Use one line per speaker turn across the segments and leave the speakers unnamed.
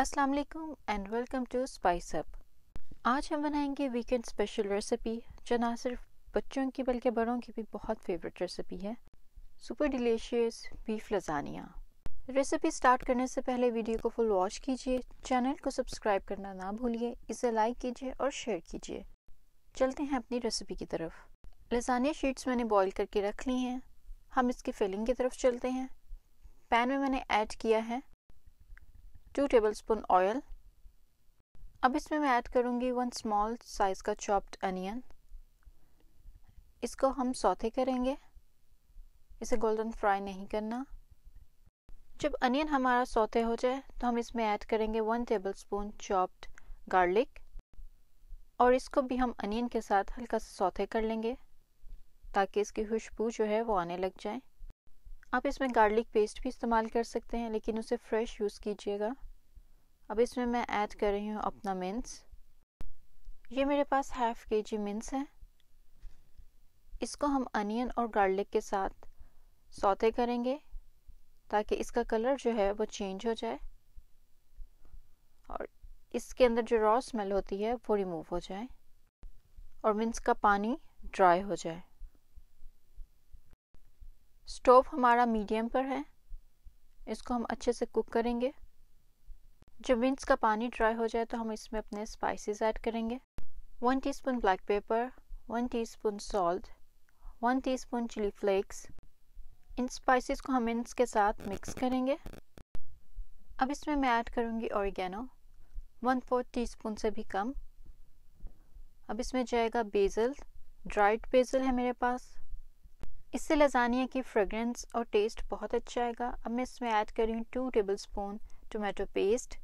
अस्सलाम वालेकुम and welcome to spice up आज हम बनाएंगे वीकेंड स्पेशल रेसिपी जो ना सिर्फ बच्चों की बल्कि बड़ों की भी बहुत फेवरेट रेसिपी है super delicious beef lasagne recipe start करने से पहले वीडियो को फुल वॉच कीजिए चैनल को सब्सक्राइब करना ना भूलिए इसे लाइक कीजिए और शेयर कीजिए चलते हैं अपनी रेसिपी की तरफ लजानिया शीट्स मैंने बॉईल करके रख ली हैं हम इसकी फिलिंग की तरफ चलते हैं पैन में मैंने ऐड किया है टू टेबल स्पून ऑयल अब इसमें मैं ऐड करूँगी वन स्मॉल साइज़ का चॉप्ड अनियन इसको हम सौते करेंगे इसे गोल्डन फ्राई नहीं करना जब अनियन हमारा सौते हो जाए तो हम इसमें ऐड करेंगे वन टेबल स्पून चॉप्ड गार्लिक और इसको भी हम अनियन के साथ हल्का सा सौते कर लेंगे ताकि इसकी खुशबू जो है वो आने लग जाए आप इसमें गार्लिक पेस्ट भी इस्तेमाल कर सकते हैं लेकिन उसे फ्रेश यूज़ कीजिएगा अब इसमें मैं ऐड कर रही हूँ अपना मिन्स ये मेरे पास हाफ के जी मिन्स है इसको हम अनियन और गार्लिक के साथ सौते करेंगे ताकि इसका कलर जो है वो चेंज हो जाए और इसके अंदर जो रॉ स्मेल होती है वो रिमूव हो जाए और मिन्स का पानी ड्राई हो जाए स्टोव हमारा मीडियम पर है इसको हम अच्छे से कुक करेंगे जब बीन्स का पानी ड्राई हो जाए तो हम इसमें अपने स्पाइसेस ऐड करेंगे one teaspoon black pepper one teaspoon salt one teaspoon chilli flakes इन स्पाइसेस को हम इंस के साथ मिक्स करेंगे अब इसमें मैं ऐड करूँगी oregano one fourth teaspoon से भी कम अब इसमें जाएगा बेजल ड्राइड बेजल है मेरे पास इससे लजानिया की फ्रेगरेंस और टेस्ट बहुत अच्छा आएगा अब मैं इसमें ऐड कर रही हूँ two tablespoon tomato paste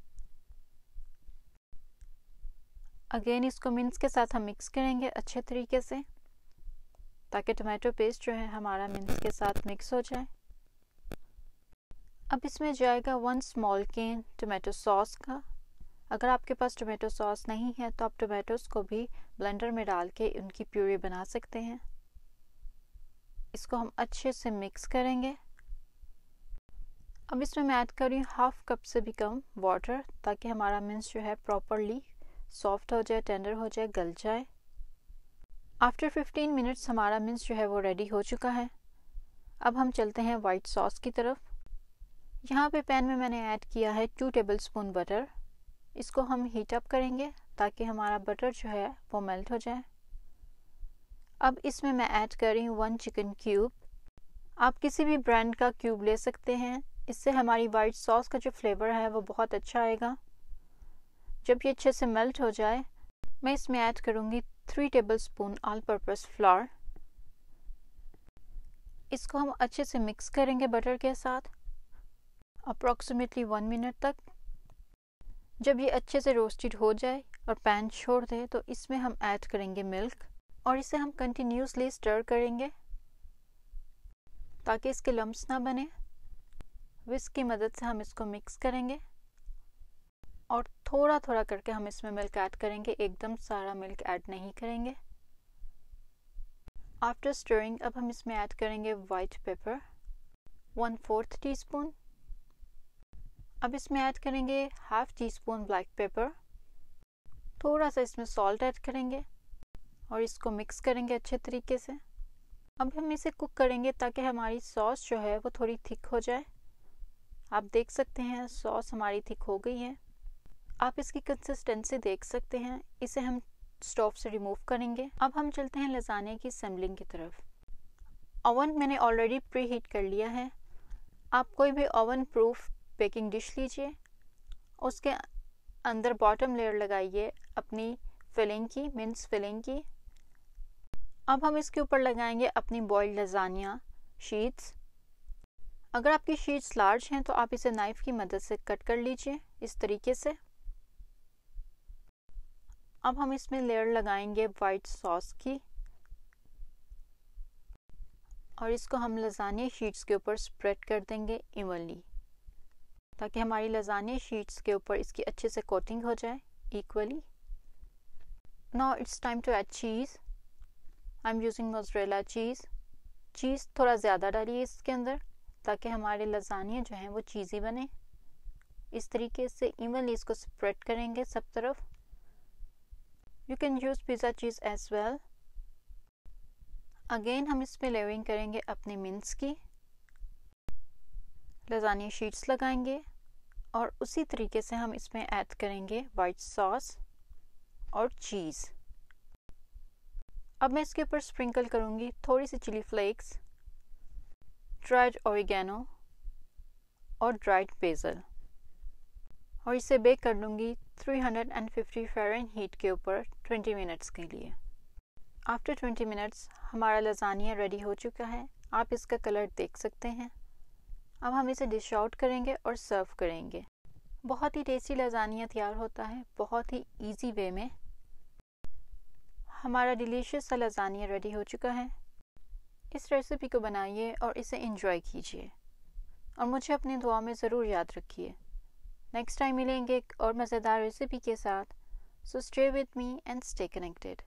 again इसको मिन्स के साथ हम मिक्स करेंगे अच्छे तरीके से ताकि टमाटो पेस्ट जो है हमारा मिन्स के साथ मिक्स हो जाए अब इसमें जाएगा one small can tomato sauce का अगर आपके पास टोमेटो सॉस नहीं है तो आप टोमेटोज़ को भी ब्लेंडर में डाल के उनकी प्यूरी बना सकते हैं इसको हम अच्छे से मिक्स करेंगे अब इसमें मैं ऐड कर रही हूँ हाफ कप से भी कम वाटर ताकि हमारा मिन्स जो है प्रॉपरली सॉफ्ट हो जाए टेंडर हो जाए गल जाए आफ्टर 15 मिनट्स हमारा मिन्स जो है वो रेडी हो चुका है अब हम चलते हैं वाइट सॉस की तरफ यहाँ पे पैन में मैंने ऐड किया है टू टेबल स्पून बटर इसको हम हीट अप करेंगे ताकि हमारा बटर जो है वो मेल्ट हो जाए अब इसमें मैं ऐड कर रही हूँ वन चिकन क्यूब आप किसी भी ब्रांड का क्यूब ले सकते हैं इससे हमारी वाइट सॉस का जो फ्लेवर है वो बहुत अच्छा आएगा जब ये अच्छे से मेल्ट हो जाए मैं इसमें ऐड करूँगी three tablespoon all purpose flour इसको हम अच्छे से मिक्स करेंगे बटर के साथ अप्रॉक्सीमेटली वन मिनट तक जब ये अच्छे से रोस्टेड हो जाए और पैन छोड़ दे तो इसमें हम ऐड करेंगे मिल्क और इसे हम कंटिन्यूसली स्टर करेंगे ताकि इसके लम्ब्स ना बने विस्क की मदद से हम इसको मिक्स करेंगे और थोड़ा थोड़ा करके हम इसमें मिल्क ऐड करेंगे एकदम सारा मिल्क ऐड नहीं करेंगे आफ्टर स्टरिंग अब हम इसमें ऐड करेंगे white pepper one fourth teaspoon अब इसमें ऐड करेंगे half teaspoon black pepper थोड़ा सा इसमें सॉल्ट ऐड करेंगे और इसको मिक्स करेंगे अच्छे तरीके से अब हम इसे कुक करेंगे ताकि हमारी सॉस जो है वो थोड़ी थिक हो जाए आप देख सकते हैं सॉस हमारी थिक हो गई है आप इसकी कंसिस्टेंसी देख सकते हैं इसे हम स्टोव से रिमूव करेंगे अब हम चलते हैं लजाने की असम्बलिंग की तरफ ओवन मैंने ऑलरेडी प्री हीट कर लिया है आप कोई भी ओवन प्रूफ बेकिंग डिश लीजिए उसके अंदर बॉटम लेयर लगाइए अपनी फिलिंग की मिन्स फिलिंग की अब हम इसके ऊपर लगाएंगे अपनी बॉयल्ड लजानिया शीट्स अगर आपकी शीट्स लार्ज हैं तो आप इसे नाइफ़ की मदद से कट कर लीजिए इस तरीके से अब हम इसमें लेयर लगाएंगे वाइट सॉस की और इसको हम लजानिया शीट्स के ऊपर स्प्रेड कर देंगे इवनली ताकि हमारी लजानिया शीट्स के ऊपर इसकी अच्छे से कोटिंग हो जाए equally now it's time to add cheese I am using mozzarella cheese cheese थोड़ा ज़्यादा डालिए इसके अंदर ताकि हमारे लजानिया जो हैं वो चीज़ी बने इस तरीके से इवनली इसको स्प्रेड करेंगे सब तरफ you can use pizza cheese as well again हम इसमें लेविंग करेंगे अपने मिन्स की लजानिया शीट्स लगाएंगे और उसी तरीके से हम इसमें ऐड करेंगे वाइट सॉस और चीज़ अब मैं इसके ऊपर स्प्रिंकल करूँगी थोड़ी सी चिली फ्लेक्स ड्राइड ओरिगेनो और ड्राइड बेजल और इसे बेक कर लूँगी 350 फ़ारेन हीट के ऊपर 20 मिनट्स के लिए आफ्टर 20 मिनट्स हमारा लजानिया रेडी हो चुका है आप इसका कलर देख सकते हैं अब हम इसे डिश आउट करेंगे और सर्व करेंगे बहुत ही टेस्टी लजानिया तैयार होता है बहुत ही इजी वे में हमारा डिलीशियस सा लजानिया रेडी हो चुका है इस रेसिपी को बनाइए और इसे इंजॉय कीजिए और मुझे अपनी दुआ में ज़रूर याद रखिए नेक्स्ट टाइम मिलेंगे एक और मज़ेदार रेसिपी के साथ so stay with me and stay connected